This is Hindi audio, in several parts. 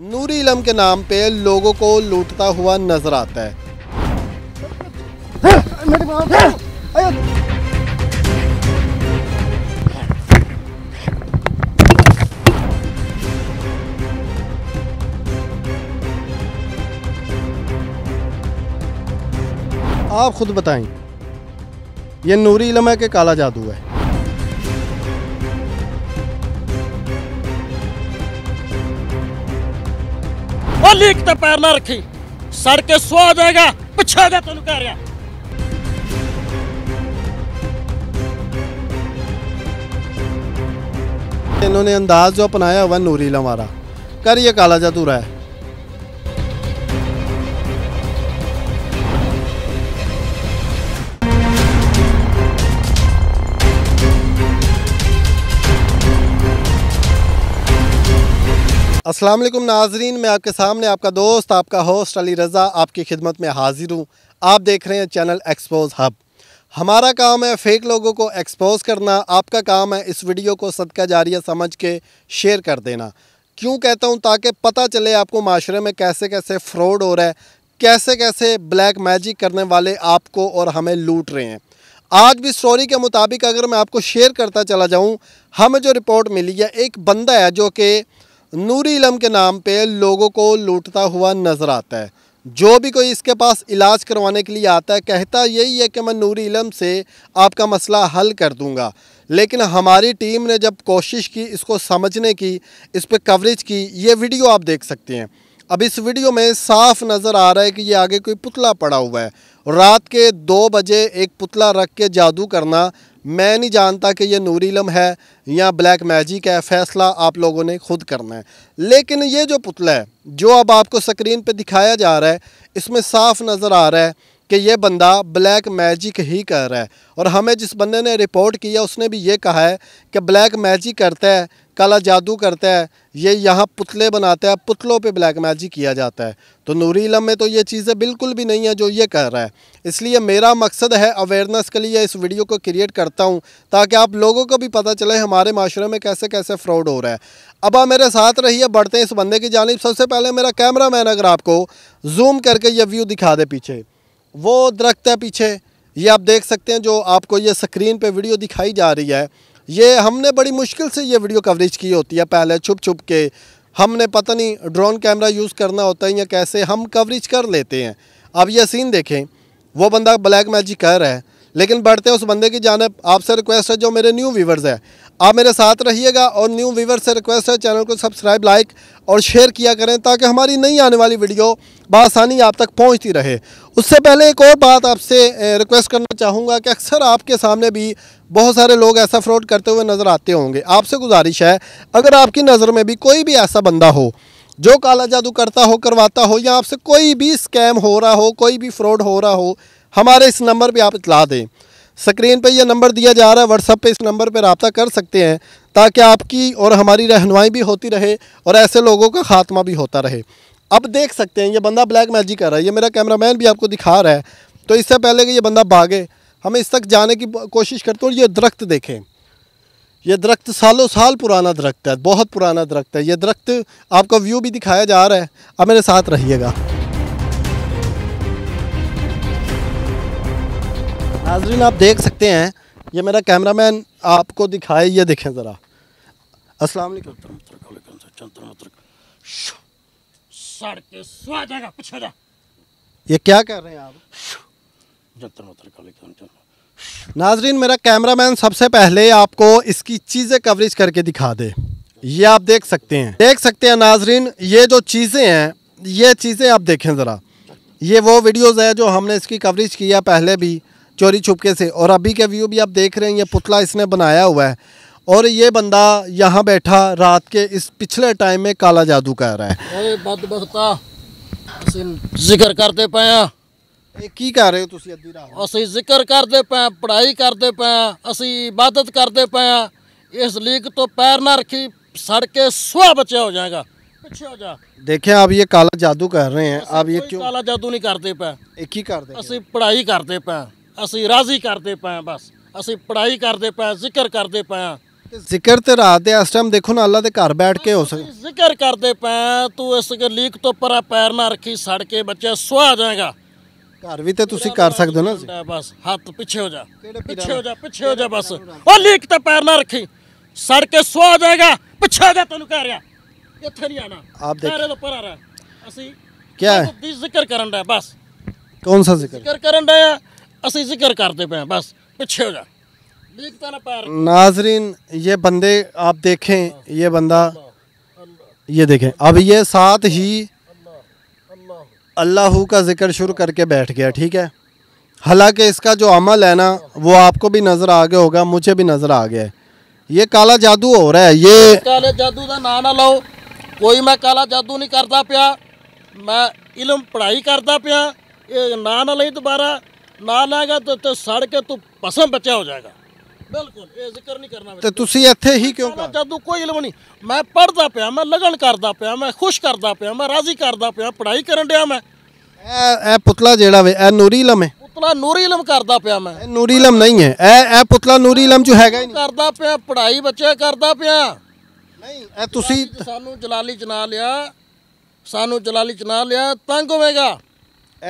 नूरी इलम के नाम पे लोगों को लूटता हुआ नजर आता है आप खुद बताएं ये नूरी इलम है कि काला जादू है ਲੀਕ ਤੇ ਪੈਰ ਨਾ ਰੱਖੀ ਸੜ ਕੇ ਸੁਆ ਹੋ ਜਾਏਗਾ ਪਿੱਛੇ ਜਾ ਤੈਨੂੰ ਕਹਿ इन्होंने अंदाज जो अपनाया हुआ नूरी लवारा करिए कला काला जादू रहा है अस्सलाम वालेकुम नाजरीन मैं आपके सामने आपका दोस्त आपका होस्ट अली रज़ा आपकी खिदमत में हाजिर हूँ आप देख रहे हैं चैनल एक्सपोज हब हमारा काम है फेक लोगों को एक्सपोज करना आपका काम है इस वीडियो को सदका जारिया समझ के शेयर कर देना क्यों कहता हूँ ताकि पता चले आपको माशरे में कैसे कैसे फ्रॉड हो रहा है कैसे कैसे ब्लैक मैजिक करने वाले आपको और हमें लूट रहे हैं आज भी स्टोरी के मुताबिक अगर मैं आपको शेयर करता चला जाऊँ हमें जो रिपोर्ट मिली है एक बंदा है जो कि नूरी इलम के नाम पे लोगों को लूटता हुआ नज़र आता है जो भी कोई इसके पास इलाज करवाने के लिए आता है कहता यही है कि मैं नूरी इलम से आपका मसला हल कर दूंगा लेकिन हमारी टीम ने जब कोशिश की इसको समझने की इस पर कवरेज की ये वीडियो आप देख सकते हैं अब इस वीडियो में साफ नज़र आ रहा है कि ये आगे कोई पुतला पड़ा हुआ है रात के दो बजे एक पुतला रख के जादू करना मैं नहीं जानता कि यह नूरीलम है या ब्लैक मैजिक है फैसला आप लोगों ने खुद करना है लेकिन ये जो पुतला है जो अब आपको स्क्रीन पे दिखाया जा रहा है इसमें साफ नज़र आ रहा है कि ये बंदा ब्लैक मैजिक ही कर रहा है और हमें जिस बंदे ने रिपोर्ट किया उसने भी ये कहा है कि ब्लैक मैजिक करता है काला जादू करता है ये यहाँ पुतले बनाता है पुतलों पे ब्लैक मैजिक किया जाता है तो नूरी इलम में तो ये चीज़ें बिल्कुल भी नहीं है जो ये कर रहा है इसलिए मेरा मकसद है अवेयरनेस के लिए इस वीडियो को क्रिएट करता हूँ ताकि आप लोगों को भी पता चले हमारे माशरे में कैसे कैसे फ्रॉड हो रहा है अब आप मेरे साथ रहिए बढ़ते हैं इस बंदे की जानब सबसे पहले मेरा कैमरा मैन अगर आपको जूम करके ये व्यू दिखा दे पीछे वो दरख्त है पीछे ये आप देख सकते हैं जो आपको ये स्क्रीन पर वीडियो दिखाई जा रही है ये हमने बड़ी मुश्किल से ये वीडियो कवरेज की होती है पहले छुप छुप के हमने पता नहीं ड्रोन कैमरा यूज़ करना होता है या कैसे हम कवरेज कर लेते हैं अब ये सीन देखें वो बंदा ब्लैक मैजिक कर रहा है लेकिन बढ़ते उस बंदे की जानब आपसे रिक्वेस्ट है जो मेरे न्यू व्यूवर्स है आप मेरे साथ रहिएगा और न्यू व्यूवर्स से रिक्वेस्ट है चैनल को सब्सक्राइब लाइक और शेयर किया करें ताकि हमारी नई आने वाली वीडियो बसानी आप तक पहुंचती रहे उससे पहले एक और बात आपसे रिक्वेस्ट करना चाहूँगा कि अक्सर आपके सामने भी बहुत सारे लोग ऐसा फ्रॉड करते हुए नज़र आते होंगे आपसे गुजारिश है अगर आपकी नज़र में भी कोई भी ऐसा बंदा हो जो काला जादू करता हो करवाता हो या आपसे कोई भी स्कैम हो रहा हो कोई भी फ्रॉड हो रहा हो हमारे इस नंबर पर आप इतला दें स्क्रीन पर यह नंबर दिया जा रहा है व्हाट्सअप पर इस नंबर पर रबता कर सकते हैं ताकि आपकी और हमारी रहनमाई भी होती रहे और ऐसे लोगों का खात्मा भी होता रहे अब देख सकते हैं ये बंदा ब्लैक मैजिक कर रहा है ये मेरा कैमरामैन भी आपको दिखा रहा है तो इससे पहले कि ये बंदा भागे हम इस तक जाने की कोशिश करते हैं ये दरख्त देखें ये दरख्त सालों साल पुराना दरख्त है बहुत पुराना दरख्त है ये दरख्त आपका व्यू भी दिखाया जा रहा है अब मेरे साथ रहिएगा नाजरीन आप देख सकते हैं ये मेरा कैमरा मैन आपको दिखाए ये देखें ज़रा अस्सलाम ये क्या कर रहे हैं आप नाजरीन मेरा कैमरा मैन सबसे पहले आपको इसकी चीज़ें कवरेज करके दिखा दे ये आप देख सकते हैं देख सकते हैं नाजरीन ये जो चीज़ें हैं ये चीज़ें आप देखें ज़रा ये वो वीडियोस है जो हमने इसकी कवरेज किया पहले भी चोरी छुपके से और अभी का व्यू भी आप देख रहे हैं ये पुतला इसने बनाया हुआ है और ये बंदा यहाँ बैठा रात के इस पिछले टाइम में काला जादू कर रहा है बदबख्ता जिक्र करते पाया ਕੀ ਕਰ ਰਹੇ ਹੋ ਤੁਸੀਂ ਅੱਧੀ ਰਾਤ ਅਸੀਂ सुहा हो जाएगा पीछे हो जा देखें आप ये काला जादू कर रहे हैं आप ये क्यों काला जादू नहीं करते पे एक ही दे असि पढ़ाई करते पे ਅਸੀਂ ਰਾਜ਼ੀ ਕਰਦੇ ਪਏ ਆ ਬਸ ਅਸੀਂ ਪੜਾਈ ਕਰਦੇ ਪਏ ਜ਼ਿਕਰ ਕਰਦੇ ਪਏ ਆ ਜ਼ਿਕਰ ਤੇ ਰਾਤ ਦੇ ਇਸ ਟਾਈਮ ਦੇਖੋ ਨਾ ਅੱਲਾ ਦੇ ਘਰ ਬੈਠ ਕੇ ਹੋ ਸਕਦਾ ਜ਼ਿਕਰ ਕਰਦੇ ਪਏ ਤੂੰ ਇਸ ਲੀਕ ਤੋਂ ਪਰਾ ਪੈਰ ਨਾ ਰੱਖੀ ਸੜ ਕੇ ਬੱਚਾ ਸੁਆ ਜਾਏਗਾ ਘਰ ਵੀ ਤੇ ਤੁਸੀਂ ਕਰ ਸਕਦੇ ਹੋ ਨਾ ਬਸ ਹੱਥ ਪਿੱਛੇ ਹੋ ਜਾ ਪਿੱਛੇ ਹੋ ਜਾ ਪਿੱਛੇ ਹੋ ਜਾ ਬਸ ਉਹ ਲੀਕ ਤੇ ਪੈਰ ਨਾ ਰੱਖੀ ਸੜ ਕੇ ਸੁਆ ਜਾਏਗਾ ਪਿੱਛੇ ਹੋ ਜਾ ਤੈਨੂੰ ਕਹਿ ਰਿਹਾ ਇੱਥੇ ਨਹੀਂ ਆਣਾ ਆਪ ਦੇਖ ਤੇਰੇ ਤੋਂ ਪਰਾ ਰਹਿ ਅਸੀਂ ਕੀ ਹੈ ਜ਼ਿਕਰ ਕਰਨ ਦਾ ਬਸ ਕੌਨ ਸਾ ਜ਼ਿਕਰ ਜ਼ਿਕਰ ਕਰਨ ਦਾ ਅਸੀਂ जिक्र करते पे बस पिछे हो जा नाजरीन ये बंदे आप देखें ये बंदा ये देखें अब ये साथ ही अल्लाह का ज़िक्र शुरू करके बैठ गया ठीक है हालांकि इसका जो अमल है ना वो आपको भी नज़र आ गया होगा मुझे भी नज़र आ गया है ये काला जादू हो रहा है ये काले जादू का ना ना लाओ कोई मैं काला जादू नहीं करता पाया मैं इलम पढ़ाई करता पाया ये ना ना ली दोबारा ਨਾ ਤੇ ਤੇ ਸੜ ਕੇ ਤੂੰ ਭਸਮ ਬਚਿਆ ਹੋ ਜਾਏਗਾ ਬਿਲਕੁਲ ਇਹ ਜ਼ਿਕਰ ਨਹੀਂ ਕਰਨਾ ਤੇ ਤੁਸੀਂ ਇੱਥੇ ਹੀ ਕਿਉਂ ਕਰ ਜਦੋਂ ਕੋਈ ਇਲਮ ਨਹੀਂ ਮੈਂ ਪੜਦਾ ਪਿਆ ਮੈਂ ਲਗਨ ਕਰਦਾ ਪਿਆ ਮੈਂ ਖੁਸ਼ ਕਰਦਾ ਪਿਆ ਮੈਂ ਰਾਜ਼ੀ ਕਰਦਾ ਪਿਆ ਪੜ੍ਹਾਈ ਕਰਨ ਡਿਆ ਮੈਂ ਇਹ ਇਹ ਪੁਤਲਾ ਜਿਹੜਾ ਵੇ ਇਹ ਨੂਰੀ ਇਲਮ ਹੈ ਪੁਤਲਾ ਨੂਰੀ ਇਲਮ ਕਰਦਾ ਪਿਆ ਮੈਂ ਇਹ ਨੂਰੀ ਇਲਮ ਨਹੀਂ ਹੈ ਇਹ ਇਹ ਪੁਤਲਾ ਨੂਰੀ ਇਲਮ ਜੋ ਹੈਗਾ ਹੀ ਨਹੀਂ ਕਰਦਾ ਪਿਆ ਪੜ੍ਹਾਈ ਬੱਚੇ ਕਰਦਾ ਪਿਆ ਨਹੀਂ ਇਹ ਤੁਸੀਂ ਸਾਨੂੰ ਜਲਾਲੀ ਚਨਾ ਲਿਆ ਸਾਨੂੰ ਜਲਾਲੀ ਚਨਾ ਲਿਆ ਤੰਗ ਹੋਵੇਗਾ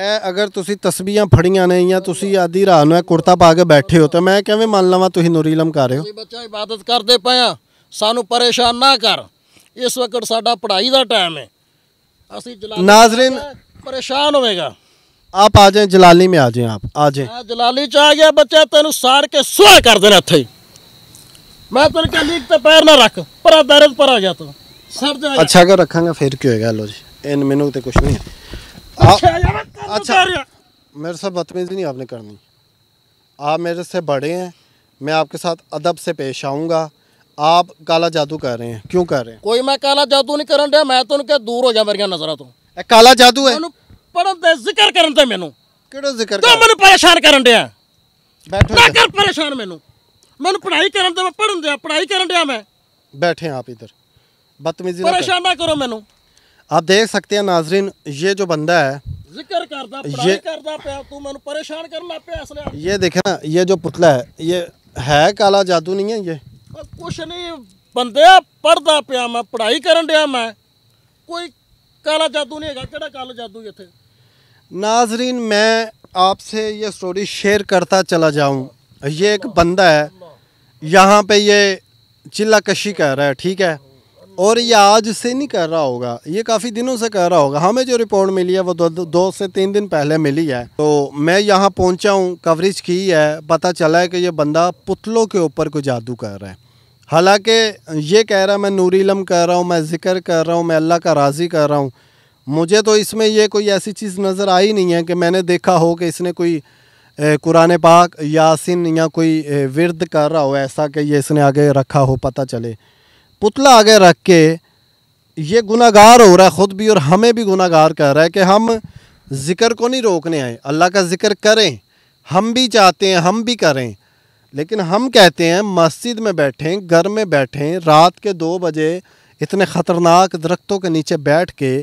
ਇਹ ਅਗਰ ਤੁਸੀਂ ਤਸਬੀਹਾਂ ਫੜੀਆਂ ਨੇ ਜਾਂ ਤੁਸੀਂ ਆਦੀ ਰਾਤ ਨੂੰ ਇਹ ਪਾ ਕੇ ਬੈਠੇ ਹੋ ਤਾਂ ਮੈਂ ਕਿਵੇਂ ਮੰਨ ਲਵਾਂ ਤੁਸੀਂ ਨੂਰੀਲਮ ਕਰ ਰਹੇ ਹੋ ਤੁਸੀਂ ਬੱਚਾ ਇਬਾਦਤ ਕਰਦੇ ਪਏ ਆ ਸਾਨੂੰ ਪਰੇਸ਼ਾਨ ਨਾ ਕਰ ਇਸ ਵਕਤ ਸਾਡਾ ਪੜ੍ਹਾਈ ਦਾ ਟਾਈਮ ਹੈ ਅਸੀਂ ਜਲਾਲੀ ਨਾਜ਼ਰੀਨ ਪਰੇਸ਼ਾਨ ਹੋਵੇਗਾ ਆਪ ਆ ਜਾਏ ਜਲਾਲੀ ਮੇ ਆ ਜਾਏ ਆਪ ਆ ਜਾਏ ਆ ਜਲਾਲੀ ਚ ਆ ਗਿਆ ਬੱਚਾ ਤੈਨੂੰ ਸਾਰ ਕੇ ਸੁਆਹ ਕਰ ਦੇਣਾ ਇੱਥੇ ਹੀ ਮੈਂ ਤੈਨੂੰ ਕਹਿੰਦੀ ਤੇ ਪੈਰ ਨਾ ਰੱਖ ਆ ਦਰਦ ਪਰ ਆ ਗਿਆ ਤੂੰ ਸਰ ਜਾ ਅੱਛਾ ਕਰ ਰੱਖਾਂਗਾ ਫਿਰ ਕੀ ਹੋਏਗਾ ਲੋ ਜੀ ਇਹਨ ਮੈਨੂੰ ਤੇ ਕੁਝ ਨਹੀਂ ਆ ਜਾ अच्छा मेरे साथ बदतमीजी नहीं आपने करनी आप मेरे से बड़े हैं मैं आपके साथ अदब से पेश आऊँगा आप काला जादू कर रहे हैं क्यों कर रहे हैं कोई मैं काला जादू नहीं ਕਰਨ ਡਿਆ ਮੈਂ ਤਾਂ ਉਹਨੂੰ ਕਿ ਦੂਰ ਹੋ ਜਾ ਮੇਰੀਆਂ ਨਜ਼ਰਾਂ ਤੋਂ ਇਹ ਕਾਲਾ ਜਾਦੂ ਹੈ ਮੈਨੂੰ ਪੜਨ ਤੇ ਜ਼ਿਕਰ ਕਰਨ ਤੇ ਮੈਨੂੰ ਕਿਹੜਾ ਜ਼ਿਕਰ ਤੂੰ ਮੈਨੂੰ ਪਰੇਸ਼ਾਨ ਕਰਨ ਡਿਆ ਬੈਠੋ ਨਾ ਕਰ ਪਰੇਸ਼ਾਨ ਮੈਨੂੰ ਮੈਨੂੰ ਪੜ੍ਹਾਈ ਕਰਨ ਤੇ ਮੈਂ ਪੜਨ ਦਿਆ ਪੜ੍ਹਾਈ ਕਰਨ ਡਿਆ आप इधर बदतमीजी परेशान ना करो मैनू आप देख सकते हैं नाजरीन ये जो बंदा है ਜ਼ਿਕਰ ਕਰਦਾ ਪੜਾਈ ਕਰਦਾ ਪਿਆ ਤੂੰ ਮੈਨੂੰ ਪਰੇਸ਼ਾਨ ਕਰਨ ਲੱਗ ਪਿਆ ਇਸ ਲਈ ਇਹ ਦੇਖਿਆ ਨਾ ਇਹ ਜੋ ਪੁਤਲਾ ਹੈ ਇਹ ਹੈ ਕਾਲਾ ਜਾਦੂ ਨਹੀਂ ਹੈ ਇਹ ਕੁਛ ਨਹੀਂ ਬੰਦਿਆ ਪੜਦਾ ਪਿਆ ਮੈਂ ਪੜਾਈ ਕਰਨ ਡਿਆ ਮੈਂ ਕੋਈ काला जादू नहीं है केड़ा काला जादू इतने नाजरीन मैं आपसे ये स्टोरी शेयर करता चला जाऊँ ये एक बंदा है यहाँ पे ये चिल्ला कशी कर रहा है ठीक है और ये आज से नहीं कर रहा होगा ये काफ़ी दिनों से कर रहा होगा हमें जो रिपोर्ट मिली है वो दो, दो से तीन दिन पहले मिली है तो मैं यहाँ पहुँचा हूँ कवरेज की है पता चला है कि ये बंदा पुतलों के ऊपर को जादू कर रहा है हालांकि ये कह रहा है मैं नूर कर रहा हूँ मैं ज़िक्र कर रहा हूँ मैं अल्लाह का राज़ी कर रहा हूँ मुझे तो इसमें यह कोई ऐसी चीज़ नज़र आई नहीं है कि मैंने देखा हो कि इसने कोई कुरान पाक यासिन या कोई विरद कर रहा हो ऐसा कि ये इसने आगे रखा हो पता चले पुतला आगे रख के ये गुनागार हो रहा है ख़ुद भी और हमें भी गुनागार कर रहा है कि हम ज़िक्र को नहीं रोकने आए अल्लाह का ज़िक्र करें हम भी चाहते हैं हम भी करें लेकिन हम कहते हैं मस्जिद में बैठें घर में बैठें रात के दो बजे इतने ख़तरनाक दरख्तों के नीचे बैठ के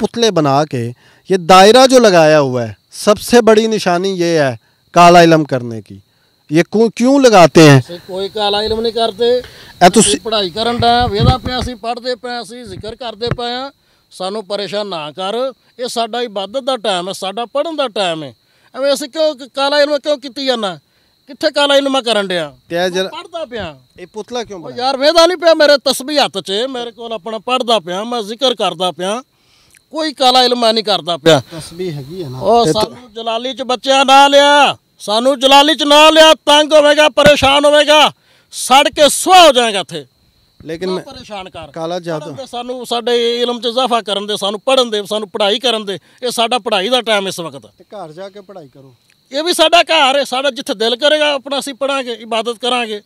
पुतले बना के ये दायरा जो लगाया हुआ है सबसे बड़ी निशानी ये है काला इलम करने की ਇਹ ਕਿਉਂ ਲਗਾਤੇ ਹੈ ਅਸੀਂ ਕੋਈ ਕਾਲਾ ਇਲਮ ਨਹੀਂ ਕਰਦੇ ਐ ਤੁਸੀਂ ਪੜ੍ਹਾਈ ਕਰਨ ਦਾ ਵੇਦਾ ਪਿਆ ਸੀ ਪੜ੍ਹਦੇ ਪਏ ਸੀ ਜ਼ਿਕਰ ਕਰਦੇ ਪਏ ਆ ਸਾਨੂੰ ਪਰੇਸ਼ਾਨ ਨਾ ਕਰ ਇਹ ਸਾਡਾ ਹੀ ਵੱਧ ਦਾ ਟਾਈਮ ਹੈ ਸਾਡਾ ਪੜ੍ਹਨ ਦਾ ਟਾਈਮ ਹੈ ਐਵੇਂ ਅਸੀਂ ਕਿਉਂ ਕਾਲਾ ਇਲਮ ਕਿਉਂ ਕੀਤੀ ਜਾਂਦਾ ਕਿੱਥੇ ਕਾਲਾ ਇਲਮ ਕਰਨ ਡਿਆ ਤੇ ਪੜ੍ਹਦਾ ਪਿਆ ਇਹ ਪੁਤਲਾ ਕਿਉਂ ਬਣਾ ਬਣਾਇਆ ਯਾਰ ਵੇਦਾ ਨਹੀਂ ਪਿਆ ਮੇਰੇ ਤਸਬੀਹ ਹੱਥ 'ਚ ਮੇਰੇ ਕੋਲ ਆਪਣਾ ਪੜ੍ਹਦਾ ਪਿਆ ਮੈਂ ਜ਼ਿਕਰ ਕਰਦਾ ਪਿਆ ਕੋਈ ਕਾਲਾ ਇਲਮ ਨਹੀਂ ਕਰਦਾ ਪਿਆ ਤਸਬੀਹ ਹੈਗੀ ਹੈ ਨਾ ਉਹ ਸਾਨੂੰ ਜਲਾਲੀ 'ਚ ਬੱਚਿਆ ਨਾ ਲਿਆ ਸਾਨੂੰ ਜਲਾਲੀ ਚ ਨਾ ਲਿਆ ਤੰਗ ਹੋਵੇਗਾ ਪਰੇਸ਼ਾਨ ਹੋਵੇਗਾ ਸੜ ਕੇ ਸੁਆਹ ਹੋ ਜਾਏਗਾ ਇੱਥੇ ਲੇਕਿਨ ਮੈਂ ਪਰੇਸ਼ਾਨ ਕਰ ਕਾਲਾ ਜਾਦੂ ਸਾਨੂੰ ਸਾਡੇ ਇਲਮ ਚ ਇਜ਼ਾਫਾ ਕਰਨ ਦੇ ਸਾਨੂੰ ਪੜਨ ਦੇ ਸਾਨੂੰ ਪੜ੍ਹਾਈ ਕਰਨ ਦੇ ਇਹ ਸਾਡਾ ਪੜ੍ਹਾਈ ਦਾ ਟਾਈਮ ਇਸ ਵਕਤ ਤੇ ਘਰ ਜਾ ਕੇ ਪੜ੍ਹਾਈ ਕਰੋ ਇਹ ਵੀ ਸਾਡਾ ਘਰ ਹੈ ਸਾਡਾ ਜਿੱਥੇ ਦਿਲ ਕਰੇਗਾ ਆਪਣਾ ਅਸੀਂ ਪੜਾਂਗੇ ਇਬਾਦਤ ਕਰਾਂਗੇ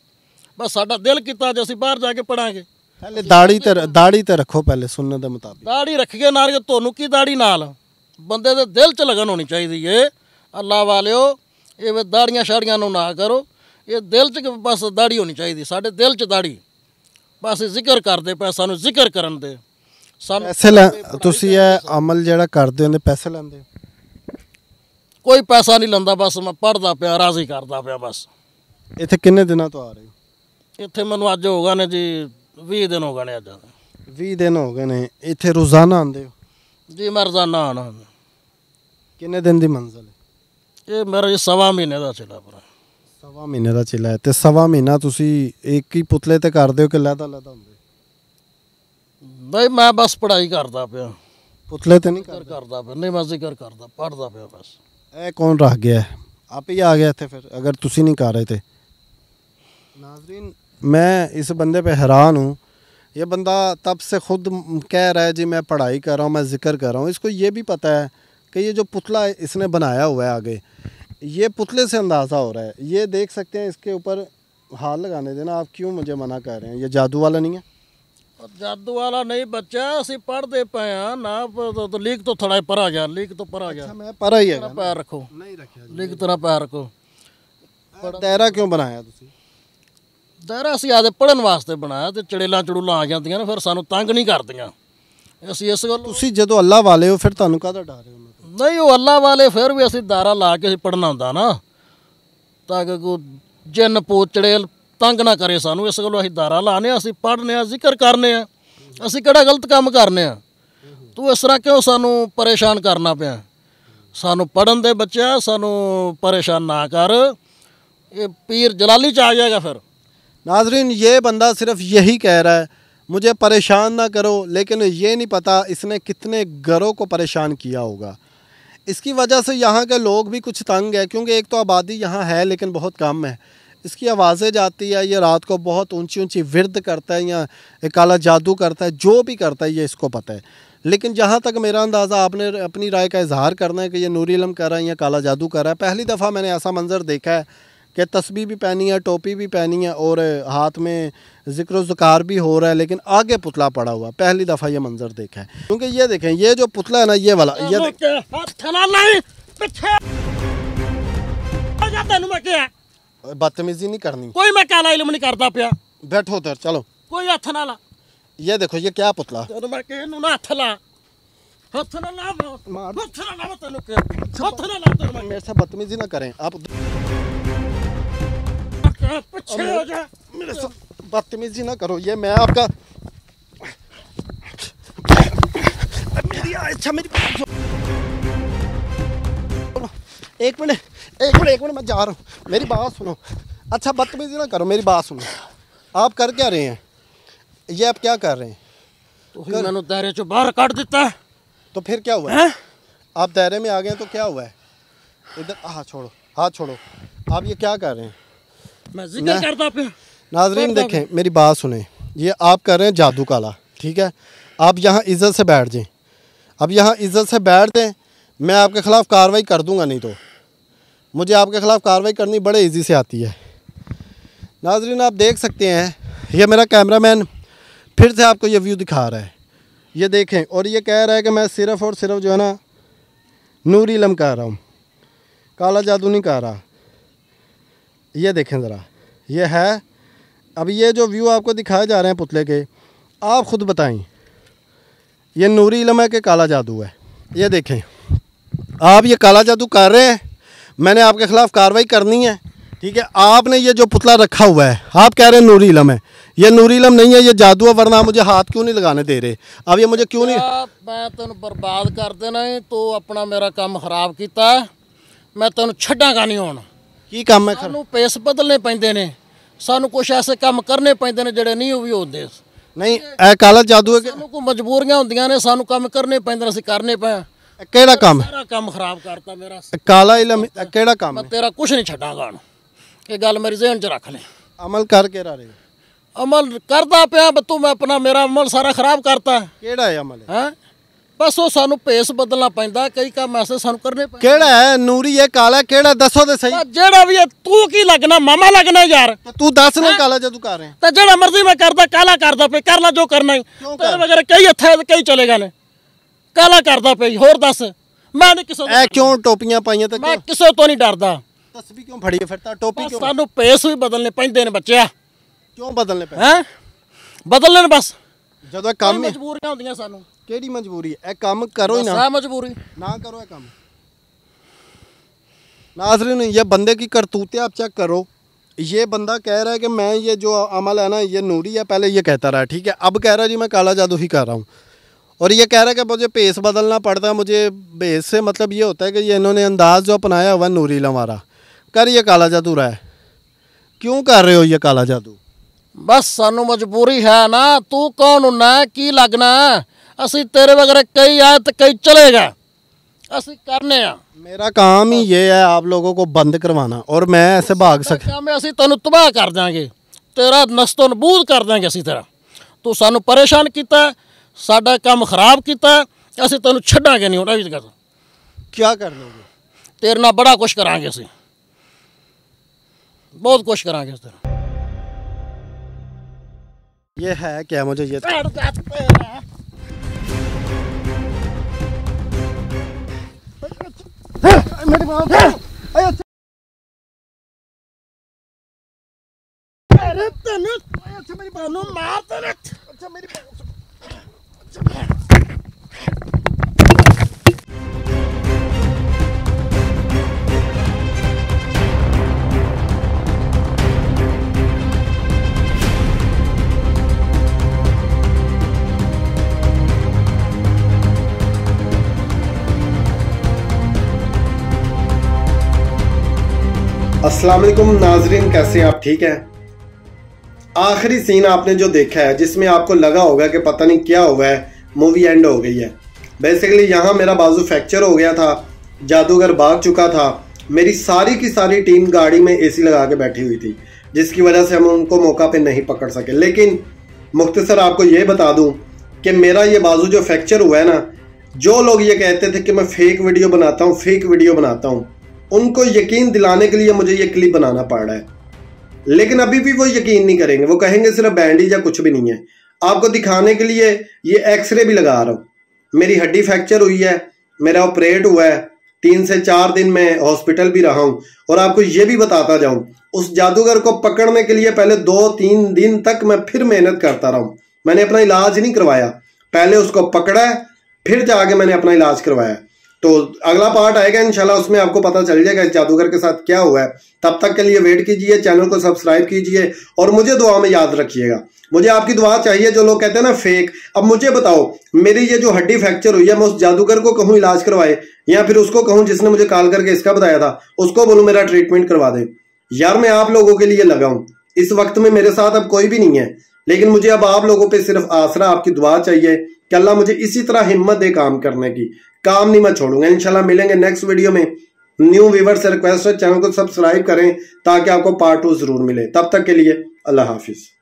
ਬਸ ਸਾਡਾ ਦਿਲ ਕੀਤਾ ਜੇ ਅਸੀਂ ਬਾਹਰ ਜਾ ਕੇ ਪੜਾਂਗੇ ਪਹਿਲੇ ਦਾੜੀ ਤੇ ਦਾੜੀ ਤੇ ਰੱਖੋ ਪਹਿਲੇ ਸੁਣਨ ਦੇ ਮੁਤਾਬਿਕ ਦਾੜੀ ਰੱਖ ਕੇ ਨਾਲ ਤੁਹਾਨੂੰ ਕੀ ਦਾੜੀ ਨਾਲ ਬੰਦੇ ਦੇ ਦਿਲ 'ਚ ਲਗਨ ਹੋਣੀ ਚਾਹੀਦੀ ਏ ਅੱਲਾ ਵਾਲਿਓ ਇਹ ਵੇ ਦਾੜੀਆਂ ਸ਼ਾੜੀਆਂ ਨੂੰ ਨਾ ਕਰੋ ਇਹ ਦਿਲ 'ਚ ਬਸ ਦਾੜੀ ਹੋਣੀ ਚਾਹੀਦੀ ਸਾਡੇ ਦਿਲ 'ਚ ਦਾੜੀ ਬਸ ਜ਼ਿਕਰ ਕਰਦੇ ਪੈਸਾ ਸਾਨੂੰ ਜ਼ਿਕਰ ਕਰਨ ਦੇ ਸਾਨੂੰ ਤੁਸੀਂ ਇਹ ਅਮਲ ਜਿਹੜਾ ਕਰਦੇ ਹੋ ਪੈਸੇ ਲੈਂਦੇ ਕੋਈ ਪੈਸਾ ਨਹੀਂ ਲੰਦਾ ਬਸ ਮੈਂ ਪੜਦਾ ਪਿਆ ਰਾਜ਼ੀ ਕਰਦਾ ਪਿਆ ਬਸ ਇੱਥੇ ਕਿੰਨੇ ਦਿਨਾਂ ਤੋਂ ਆ ਰਹੇ ਇੱਥੇ ਮੈਨੂੰ ਅੱਜ ਹੋ ਗਏ ਨੇ ਜੀ 20 ਦਿਨ ਹੋ ਗਏ ਨੇ ਅੱਜ 20 ਦਿਨ ਹੋ ਗਏ ਨੇ ਇੱਥੇ ਰੋਜ਼ਾਨਾ ਆਉਂਦੇ ਹੋ ਜੀ ਮਰਜ਼ਾਨਾ ਆਣਾ ਕਿੰਨੇ ਦਿਨ ਦੀ ਮੰਜ਼ਲ ਹੈ ਇਹ ਮੇਰਾ ਜੀ ਸਵਾ ਮਹੀਨੇ ਦਾ ਚਲਾ ਪੂਰਾ ਸਵਾ ਮਹੀਨੇ ਦਾ ਚਿਲਾ ਹੈ ਤੇ ਸਵਾ ਮਹੀਨਾ ਤੁਸੀਂ ਇੱਕ ਹੀ ਪੁਤਲੇ ਤੇ ਕਰਦੇ ਹੋ ਕਿ ਲਹਿਦਾ ਲਹਿਦਾ ਹੁੰਦੇ ਬਈ ਮੈਂ ਬਸ ਪੜ੍ਹਾਈ ਕਰਦਾ ਪਿਆ ਪੁਤਲੇ ਤੇ ਨਹੀਂ ਜ਼ਿਕਰ ਕਰਦਾ ਕਰਦਾ ਪਿਆ ਨਹੀਂ ਮੈਂ ਜ਼ਿਕਰ ਕਰਦਾ ਪੜ੍ਹਦਾ ਪਿਆ ਬਸ ਇਹ ਕੌਣ ਰੱਖ ਗਿਆ ਹੈ? ਆਪ ਹੀ ਆ ਗਿਆ ਇੱਥੇ ਫਿਰ ਅਗਰ ਤੁਸੀਂ नहीं कर रहे थे नाजरीन मैं इस बंदे पे हैरान हूँ ये बंदा तब से खुद म- कह रहा है जी मैं पढ़ाई कर रहा हूँ मैं ज़िक्र कर रहा हूँ इसको ये भी पता है कि ये जो पुतला इसने बनाया हुआ है आगे ये पुतले से अंदाज़ा हो रहा है ये देख सकते हैं इसके ऊपर हार लगाने देना आप क्यों मुझे मना कर रहे हैं ये जादू वाला नहीं है जादू वाला नहीं बच्चा असि पढ़ते दे पाए ना तो, तो लीक तो थोड़ा पर आ गया लीक तो पर आ गया अच्छा, मैं पर ही है पैर रखो नहीं रखा लीक तरह पैर रखो ਦਾਇਰਾ क्यों बनाया दायरा ਦਾਇਰਾ ਅਸੀਂ पढ़न ਪੜਨ बनाया ਬਣਾਇਆ ਤੇ ਚੜੇਲਾਂ ਚੜੂਲਾਂ ਆ ਜਾਂਦੀਆਂ ਨੇ ਫਿਰ ਸਾਨੂੰ ਤੰਗ ਨਹੀਂ ਕਰਦੀਆਂ ਅਸੀਂ ਇਸ ਗੱਲ ਤੁਸੀਂ ਜਦੋਂ ਅੱਲਾ ਵਾਲੇ ਹੋ ਫਿਰ ਤੁਹਾਨੂੰ ਕਾਹਦਾ ਨਹੀਂ ਉਹ ਅੱਲਾ ਵਾਲੇ ਫਿਰ ਵੀ ਅਸੀਂ ਦਾਰਾ ਲਾ ਕੇ ਪੜਨਾ ਹੁੰਦਾ ਨਾ ਤਾਂ ਕਿ ਕੋ ਜਿੰਨ ਪੋਚੜੇ ਤੰਗ ਨਾ ਕਰੇ ਸਾਨੂੰ ਇਸ ਗੱਲੋਂ ਅਸੀਂ ਦਾਰਾ ਲਾਣੇ ਆ ਅਸੀਂ ਪੜਨੇ ਆ ਜ਼ਿਕਰ ਕਰਨੇ ਆ ਅਸੀਂ ਕਿਹੜਾ ਗਲਤ ਕੰਮ ਕਰਨੇ ਆ ਤੂੰ ਇਸ ਤਰ੍ਹਾਂ ਕਿਉਂ ਸਾਨੂੰ ਪਰੇਸ਼ਾਨ ਕਰਨਾ ਪਿਆ ਸਾਨੂੰ ਪੜਨ ਦੇ ਬੱਚਿਆ ਸਾਨੂੰ ਪਰੇਸ਼ਾਨ ਨਾ ਕਰ ਇਹ ਪੀਰ ਜਲਾਲੀ ਚ ਆ ਜਾਏਗਾ ਫਿਰ ਨਾਜ਼ਰੀਨ ਇਹ ਬੰਦਾ ਸਿਰਫ ਇਹੀ ਕਹਿ ਰਹਾ ਹੈ ਮੈਨੂੰ ਪਰੇਸ਼ਾਨ ਨਾ ਕਰੋ ਲੇਕਿਨ ਇਹ ਨਹੀਂ ਪਤਾ ਇਸਨੇ ਕਿੰਨੇ ਘਰੋਂ ਕੋ ਪਰੇਸ਼ਾਨ ਕੀਤਾ ਹੋਗਾ इसकी वजह से यहाँ के लोग भी कुछ तंग है क्योंकि एक तो आबादी यहाँ है लेकिन बहुत कम है इसकी आवाज़ें जाती है ये रात को बहुत ऊंची ऊंची विरद करता है या काला जादू करता है जो भी करता है ये इसको पता है लेकिन जहाँ तक मेरा अंदाज़ा आपने अपनी राय का इजहार करना है कि ये नूरी इलम कर रहा है या काला जादू कर रहा है पहली दफ़ा मैंने ऐसा मंज़र देखा है कि तस्बी भी पहनी है टोपी भी पहनी है और हाथ में जिक्र जुकार भी हो रहा है लेकिन आगे पुतला पड़ा हुआ पहली दफ़ा ये मंजर देखा है क्योंकि ये देखें ये जो पुतला है ना ये वाला ये बदतमीजी नहीं करनी कोई मैं काला इलम नहीं करता पिया बैठो उधर चलो कोई हथ ना ला ये देखो ये क्या पुतला हथ ला बदतमीजी ना करें आप पीछे हो जा मेरे साथ बदतमीजी ना करो ये मैं आपका अच्छा मेरी एक मिनट एक मिनट एक मिनट मैं जा रहा हूँ मेरी बात सुनो अच्छा बदतमीजी ना करो मेरी बात सुनो आप कर क्या रहे हैं ये आप क्या कर रहे हैं तो मैंने दायरे चो बाहर काट देता है तो फिर क्या हुआ है? आप दायरे में आ गए तो क्या हुआ है इधर हाँ छोड़ो हाथ छोड़ो आप ये क्या कर रहे हैं मैं जिक्र करता पे नाजरीन देखें मेरी बात सुने ये आप कर रहे हैं जादू काला ठीक है आप यहाँ इज़्ज़त से बैठ जाएँ अब यहाँ इज़्ज़त से बैठ दें मैं आपके ख़िलाफ़ कार्रवाई कर दूँगा नहीं तो मुझे आपके ख़िलाफ़ कार्रवाई करनी बड़े ईजी से आती है नाजरीन आप देख सकते हैं ये मेरा कैमरा मैन फिर से आपको ये व्यू दिखा रहा है ये देखें और ये कह रहा है कि मैं सिर्फ़ और सिर्फ जो है ना नूरी लम कह रहा हूँ काला जादू नहीं कह रहा ये देखें ज़रा ये है अब ये जो व्यू आपको दिखाए जा रहे हैं पुतले के आप ख़ुद बताएं ये नूरी इलम है कि काला जादू है ये देखें आप ये काला जादू कर रहे हैं मैंने आपके ख़िलाफ़ कार्रवाई करनी है ठीक है आपने ये जो पुतला रखा हुआ है आप कह रहे हैं नूरी इलम है ये नूरी इलम नहीं है ये जादू है वरना मुझे हाथ क्यों नहीं लगाने दे रहे अब ये मुझे क्यों नहीं मैं तेन बर्बाद कर देना है तो अपना मेरा काम खराब किया मैं तेन छा नहीं हूँ की काम है पेस बदलने पेंदे ने ਸਾਨੂੰ ਕੁਝ ਐਸੇ ਕੰਮ ਕਰਨੇ ਪੈਂਦੇ ਨੇ ਜਿਹੜੇ ਨਹੀਂ ਉਹ ਵੀ ਹੁੰਦੇ ਨਹੀਂ ਇਹ ਕਾਲਾ ਜਾਦੂ ਹੈ ਕਿ ਸਾਨੂੰ ਕੋ ਮਜਬੂਰੀਆਂ ਹੁੰਦੀਆਂ ਨੇ ਸਾਨੂੰ ਕੰਮ ਕਰਨੇ ਪੈਂਦੇ ਨੇ ਅਸੀਂ ਕਰਨੇ ਪਏ ਕਿਹੜਾ ਕੰਮ ਸਾਰਾ ਕੰਮ ਖਰਾਬ ਕਰਤਾ ਮੇਰਾ ਕਾਲਾ ਇਲਮ ਕਿਹੜਾ ਕੰਮ ਮੈਂ ਤੇਰਾ ਕੁਝ ਨਹੀਂ ਛੱਡਾਂਗਾ ਇਹ ਗੱਲ ਮੇਰੇ ਜ਼ਿਹਨ 'ਚ ਰੱਖ ਲੈ ਅਮਲ ਕਰ ਕੇ ਰਾਰੇ ਅਮਲ ਕਰਦਾ ਪਿਆ ਬਤੂ ਮੈਂ ਆਪਣਾ ਮੇਰਾ ਅਮਲ ਸਾਰਾ ਖਰਾਬ ਕਰਤਾ ਕਿਹੜਾ ਹੈ ਅਮਲ ਹੈ ਬਸ ਉਹ ਸਾਨੂੰ ਪੇਸ ਬਦਲਣਾ ਪੈਂਦਾ ਕਈ ਕੰਮ ਐਸੇ ਸਾਨੂੰ ਕਰਨੇ ਪੈਂਦੇ ਕਿਹੜਾ ਹੈ ਨੂਰੀ ਇਹ ਕਾਲਾ ਕਿਹੜਾ ਦੱਸੋ ਤੇ ਸਹੀ ਜਿਹੜਾ ਵੀ ਹੈ ਤੂੰ ਕੀ ਲੱਗਣਾ ਮਾਮਾ ਲੱਗਣਾ ਯਾਰ ਤੂੰ ਦੱਸ ਨਾ ਕਾਲਾ ਜਦੂ ਕਰ ਰਿਹਾ ਤੇ ਜਿਹੜਾ ਮਰਜ਼ੀ ਮੈਂ ਕਰਦਾ ਕਾਲਾ ਕਰਦਾ ਪਈ ਕਰ ਲੈ ਜੋ ਕਰਨਾ ਹੈ ਤੇਰੇ ਵਗੈਰਾ ਕਈ ਇੱਥੇ ਕਈ ਚਲੇ ਗਏ ਨੇ ਕਾਲਾ ਕਰਦਾ ਪਈ ਹੋਰ ਦੱਸ ਮੈਂ ਨਹੀਂ ਕਿਸੇ ਤੋਂ ਇਹ ਕਿਉਂ ਟੋਪੀਆਂ ਪਾਈਆਂ ਤੇ ਮੈਂ ਕਿਸੇ ਤੋਂ ਨਹੀਂ ਡਰਦਾ ਤਸਵੀਰ ਕਿਉਂ ਫੜੀ ਫਿਰ ਤਾਂ ਟੋਪੀ ਕਿਉਂ ਸਾਨੂੰ ਪੇਸ ਵੀ ਬਦਲਨੇ ਪੈਂਦੇ ਨੇ ਬੱਚਿਆ ਕਿਉਂ ਬਦਲਨੇ ਪੈਂਦੇ ਹੈ ਬਦਲਨੇ ਬਸ ਜਦੋਂ ਕੰਮ ਮਜਬੂਰੀਆਂ ਹੁੰਦੀਆਂ ਸਾਨੂੰ ਕਿਹੜੀ ਮਜਬੂਰੀ ਇਹ ਕੰਮ ਕਰੋ ਹੀ ना मजबूरी ना करो ये काम नाजरीन ये बंदे की करतूतें आप चेक करो ये बंदा कह रहा है कि मैं ये जो अमल है ना ये नूरी है पहले ये कहता रहा ठीक है अब कह रहा है जी मैं काला जादू ही कर रहा हूँ और ये कह रहा है कि मुझे पेस बदलना पड़ता है मुझे भेस से मतलब ये होता है कि ये इन्होंने अंदाज़ जो अपनाया हुआ नूरी लवारा कर ये काला जादू रहा है क्यों कर रहे हो ये काला जादू ਬਸ ਸਾਨੂੰ ਮਜਬੂਰੀ ਹੈ ਨਾ ਤੂੰ ਕੌਣ ਹੁੰਨਾ लगना है ਅਸੀਂ ਤੇਰੇ ਵਗੈਰਾ ਕਈ ਆਏ ਤੇ ਕਈ ਚਲੇ ਗਏ ਅਸੀਂ ਕਰਨੇ ਆ मेरा काम ही ये है आप लोगों को बंद करवाना और मैं ऐसे भाग सक ਕੰਮ ਅਸੀਂ ਤੈਨੂੰ ਤਬਾਹ ਕਰ ਦਾਂਗੇ ਤੇਰਾ ਨਸਤੋਂ ਨਬੂਦ ਕਰ ਦਾਂਗੇ ਅਸੀਂ ਤੇਰਾ ਤੂੰ ਸਾਨੂੰ ਪਰੇਸ਼ਾਨ ਕੀਤਾ ਹੈ, ਸਾਡਾ ਕੰਮ ਖਰਾਬ ਕੀਤਾ ਹੈ, ਅਸੀਂ ਤੈਨੂੰ ਛੱਡਾਂਗੇ ਨਹੀਂ ਹੁਣ ਇਹ ਵੀ ਗੱਲ क्या कर लोगे ਤੇਰੇ ਨਾਲ ਬੜਾ ਕੁਛ ਕਰਾਂਗੇ ਅਸੀਂ ਬਹੁਤ ਕੁਛ ਕਰਾਂਗੇ ਅਸੀਂ ਤੇਰਾ ये है क्या मुझे ये ਭੈਣ ਦਾ ਤੇਰਾ Caramba, meu! Olha, eu tinha me banho no mato, né? Eu tinha me banho. वालेकुम नाजरीन कैसे आप ठीक हैं आखिरी सीन आपने जो देखा है जिसमें आपको लगा होगा कि पता नहीं क्या हुआ है मूवी एंड हो गई है बेसिकली यहाँ मेरा बाजू फ्रैक्चर हो गया था जादूगर भाग चुका था मेरी सारी की सारी टीम गाड़ी में एसी लगा के बैठी हुई थी जिसकी वजह से हम उनको मौका पे नहीं पकड़ सके लेकिन मुख्तसर आपको ये बता दूँ कि मेरा ये बाजू जो फ्रैक्चर हुआ है ना जो लोग ये कहते थे कि मैं फेक वीडियो बनाता हूँ फेक वीडियो बनाता हूँ उनको यकीन दिलाने के लिए मुझे ये क्लिप बनाना पड़ रहा है लेकिन अभी भी वो यकीन नहीं करेंगे वो कहेंगे सिर्फ बैंडेज या कुछ भी नहीं है आपको दिखाने के लिए ये एक्सरे भी लगा रहा हूँ मेरी हड्डी फ्रैक्चर हुई है मेरा ऑपरेट हुआ है तीन से चार दिन में हॉस्पिटल भी रहा हूँ और आपको ये भी बताता जाऊँ उस जादूगर को पकड़ने के लिए पहले दो तीन दिन तक मैं फिर मेहनत करता रहा मैंने अपना इलाज नहीं करवाया पहले उसको पकड़ा फिर जाके मैंने अपना इलाज करवाया तो अगला पार्ट आएगा इंशाल्लाह उसमें आपको पता चल जाएगा इस जादूगर के साथ क्या हुआ है तब तक के लिए वेट कीजिए चैनल को सब्सक्राइब कीजिए और मुझे दुआ में याद रखिएगा मुझे आपकी दुआ चाहिए जो लोग कहते हैं ना फेक अब मुझे बताओ मेरी ये जो हड्डी फ्रैक्चर हुई है मैं उस जादूगर को कहूँ इलाज करवाए या फिर उसको कहूँ जिसने मुझे कॉल करके इसका बताया था उसको बोलूँ मेरा ट्रीटमेंट करवा दे यार मैं आप लोगों के लिए लगाऊँ इस वक्त में मेरे साथ अब कोई भी नहीं है लेकिन मुझे अब आप लोगों पर सिर्फ आसरा आपकी दुआ चाहिए कि अल्लाह मुझे इसी तरह हिम्मत दे काम करने की काम नहीं मैं छोड़ूंगा इनशाला मिलेंगे नेक्स्ट वीडियो में न्यू व्यूवर से रिक्वेस्ट है चैनल को सब्सक्राइब करें ताकि आपको पार्ट टू जरूर मिले तब तक के लिए अल्लाह हाफिज़